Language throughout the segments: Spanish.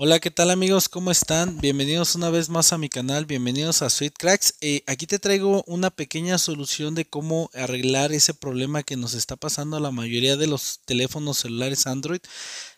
Hola, ¿qué tal amigos? ¿Cómo están? Bienvenidos una vez más a mi canal, bienvenidos a Sweet Cracks. Eh, aquí te traigo una pequeña solución de cómo arreglar ese problema que nos está pasando a la mayoría de los teléfonos celulares Android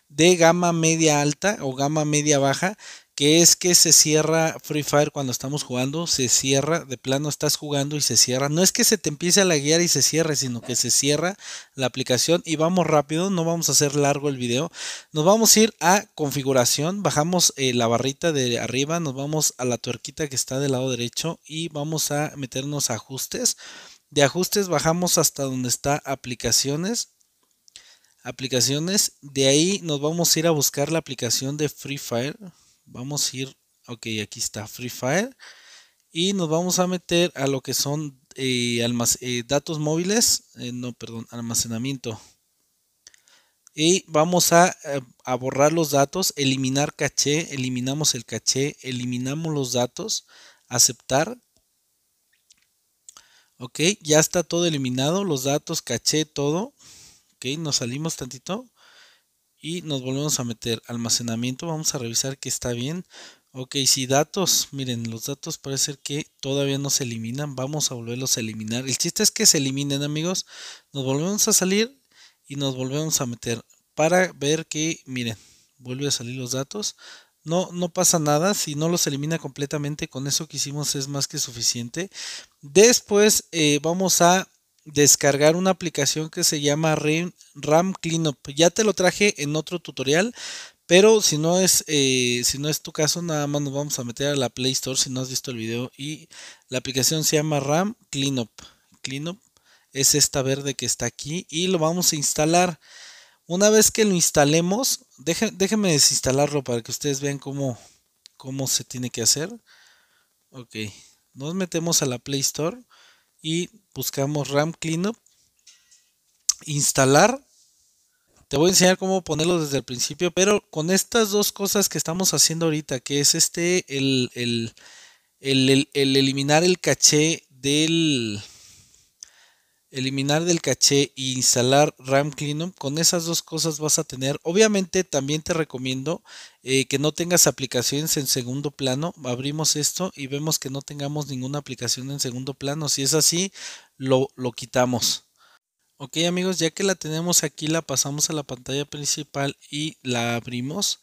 de gama media alta o gama media baja que es que se cierra Free Fire cuando estamos jugando, se cierra, de plano estás jugando y se cierra. No es que se te empiece a laguear y se cierre, sino que se cierra la aplicación y vamos rápido, no vamos a hacer largo el video. Nos vamos a ir a configuración, bajamos eh, la barrita de arriba, nos vamos a la tuerquita que está del lado derecho y vamos a meternos a ajustes. De ajustes bajamos hasta donde está aplicaciones aplicaciones. De ahí nos vamos a ir a buscar la aplicación de Free Fire. Vamos a ir, ok, aquí está Free Fire. Y nos vamos a meter a lo que son eh, eh, datos móviles, eh, no, perdón, almacenamiento. Y vamos a, a, borrar los datos, eliminar caché, eliminamos el caché, eliminamos los datos, aceptar. Ok, ya está todo eliminado, los datos, caché, todo. Ok, nos salimos tantito y nos volvemos a meter almacenamiento vamos a revisar que está bien ok si datos miren los datos parece que todavía no se eliminan vamos a volverlos a eliminar el chiste es que se eliminen amigos nos volvemos a salir y nos volvemos a meter para ver que miren vuelve a salir los datos no, no pasa nada, si no los elimina completamente, con eso que hicimos es más que suficiente. Después eh, vamos a descargar una aplicación que se llama RAM Cleanup. Ya te lo traje en otro tutorial, pero si no es, eh, si no es tu caso, nada más nos vamos a meter a la Play Store si no has visto el video. Y la aplicación se llama RAM Cleanup. Cleanup es esta verde que está aquí y lo vamos a instalar. Una vez que lo instalemos, déjenme, desinstalarlo para que ustedes vean cómo, cómo se tiene que hacer. Ok, nos metemos a la Play Store y buscamos RAM Cleanup, instalar. Te voy a enseñar cómo ponerlo desde el principio, pero con estas dos cosas que estamos haciendo ahorita, que es este, el, el eliminar el caché del, eliminar del caché e instalar RAM Cleanup, con esas dos cosas vas a tener. Obviamente también te recomiendo eh, que no tengas aplicaciones en segundo plano. Abrimos esto y vemos que no tengamos ninguna aplicación en segundo plano. Si es así, lo, lo quitamos. Ok amigos, ya que la tenemos aquí, la pasamos a la pantalla principal y la abrimos.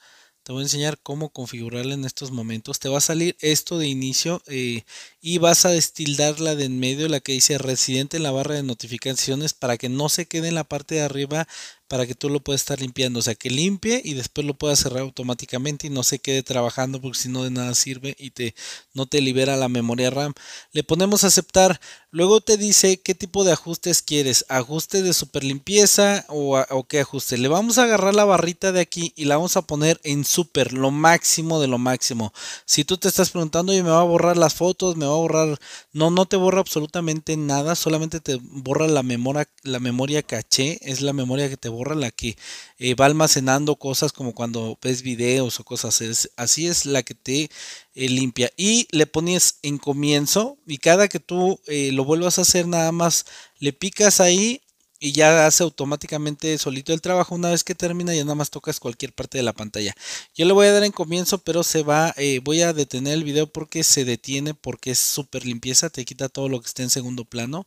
Te voy a enseñar cómo configurarla en estos momentos. Te va a salir esto de inicio eh, y vas a destildarla de en medio, la que dice residente en la barra de notificaciones, para que no se quede en la parte de arriba para que tú lo puedas estar limpiando. O sea, que limpie y después lo puedas cerrar automáticamente y no se quede trabajando porque si no de nada sirve y te, no te libera la memoria RAM. Le ponemos aceptar. Luego te dice qué tipo de ajustes quieres. Ajuste de super limpieza o, qué ajuste. Le vamos a agarrar la barrita de aquí y la vamos a poner en super, lo máximo de lo máximo. Si tú te estás preguntando y me va a borrar las fotos, me va a borrar... No, no te borra absolutamente nada. Solamente te borra la memoria, la memoria caché. Es la memoria que te borra borra la que eh, va almacenando cosas como cuando ves videos o cosas así. es la que te eh, limpia. Y le pones en comienzo y cada que tú eh, lo vuelvas a hacer nada más le picas ahí y ya hace automáticamente solito el trabajo. Una vez que termina ya nada más tocas cualquier parte de la pantalla. Yo le voy a dar en comienzo, pero se va, voy a detener el video porque se detiene, porque es súper limpieza, te quita todo lo que esté en segundo plano.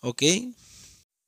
Ok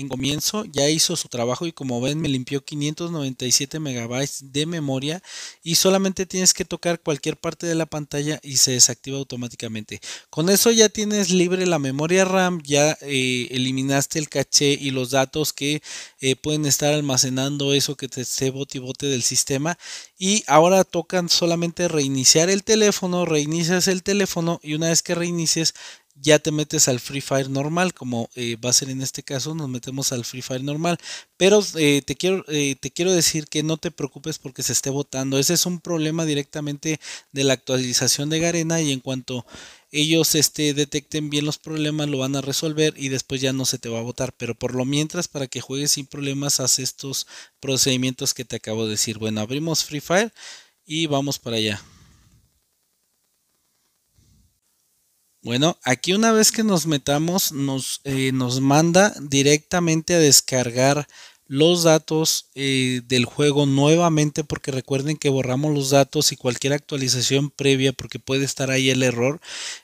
comienzo ya hizo su trabajo y como ven me limpió 597 megabytes de memoria y solamente tienes que tocar cualquier parte de la pantalla y se desactiva automáticamente. Con eso ya tienes libre la memoria RAM, ya eh, eliminaste el caché y los datos que eh, pueden estar almacenando eso que te se bote y bote del sistema y ahora tocan solamente reiniciar el teléfono, reinicias el teléfono y una vez que reinicies ya te metes al Free Fire normal, como eh, va a ser en este caso, nos metemos al Free Fire normal. Pero eh, te, quiero, eh, te quiero decir que no te preocupes porque se esté votando. Ese es un problema directamente de la actualización de Garena y en cuanto ellos este, detecten bien los problemas, lo van a resolver y después ya no se te va a votar. Pero por lo mientras, para que juegues sin problemas, haz estos procedimientos que te acabo de decir. Bueno, abrimos Free Fire y vamos para allá. Bueno, aquí una vez que nos metamos, nos, eh, nos manda directamente a descargar los datos eh, del juego nuevamente porque recuerden que borramos los datos y cualquier actualización previa porque puede estar ahí el error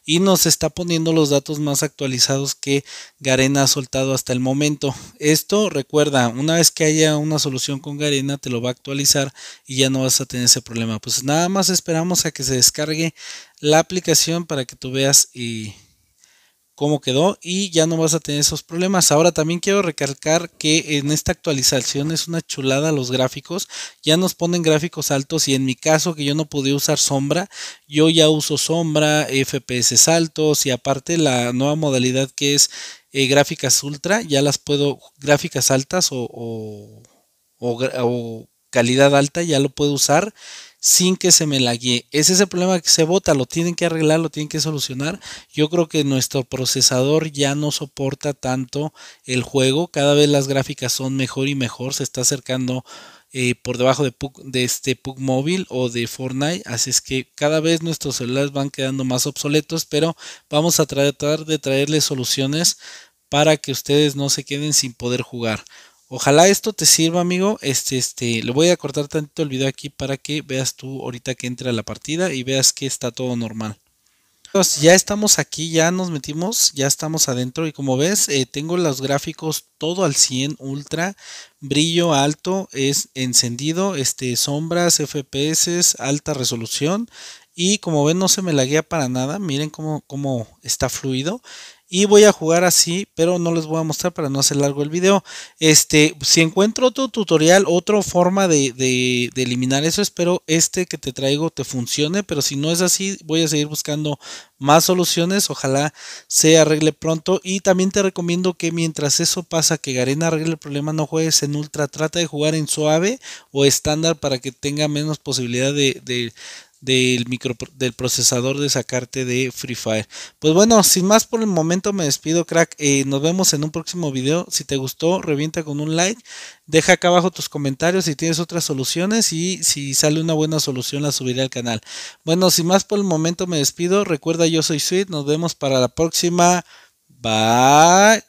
y nos está poniendo los datos más actualizados que Garena ha soltado hasta el momento esto recuerda una vez que haya una solución con Garena te lo va a actualizar y ya no vas a tener ese problema pues nada más esperamos a que se descargue la aplicación para que tú veas y eh, cómo quedó y ya no vas a tener esos problemas. Ahora también quiero recalcar que en esta actualización es una chulada los gráficos, ya nos ponen gráficos altos y en mi caso que yo no pude usar sombra, yo ya uso sombra, FPS altos y aparte la nueva modalidad que es eh, gráficas ultra, ya las puedo, gráficas altas o calidad alta, ya lo puedo usar sin que se me laguee. Ese es el problema que se bota, lo tienen que arreglar, lo tienen que solucionar. Yo creo que nuestro procesador ya no soporta tanto el juego, cada vez las gráficas son mejor y mejor, se está acercando eh, por debajo de, de este móvil o de Fortnite. Así es que cada vez nuestros celulares van quedando más obsoletos, pero vamos a tratar de traerles soluciones para que ustedes no se queden sin poder jugar. Ojalá esto te sirva, amigo. Este, este, le voy a cortar tantito el video aquí para que veas tú ahorita que entra la partida y veas que está todo normal. Entonces, pues, ya estamos aquí, ya nos metimos, ya estamos adentro y como ves, eh, tengo los gráficos todo al 100 ultra, brillo alto, es encendido, este, sombras, FPS, alta resolución y como ven no se me laguea para nada, miren cómo, cómo está fluido y voy a jugar así, pero no les voy a mostrar para no hacer largo el video. Este, si encuentro otro tutorial, otra forma de, eliminar eso, espero este que te traigo te funcione, pero si no es así, voy a seguir buscando más soluciones, ojalá se arregle pronto y también te recomiendo que mientras eso pasa, que Garena arregle el problema, no juegues en ultra, trata de jugar en suave o estándar para que tenga menos posibilidad de del, micro, del procesador de sacarte de Free Fire. Pues bueno, sin más por el momento me despido, crack. Eh, nos vemos en un próximo video. Si te gustó, revienta con un like. Deja acá abajo tus comentarios si tienes otras soluciones y si sale una buena solución la subiré al canal. Bueno, sin más por el momento me despido. Recuerda, yo soy Sweet. Nos vemos para la próxima. Bye.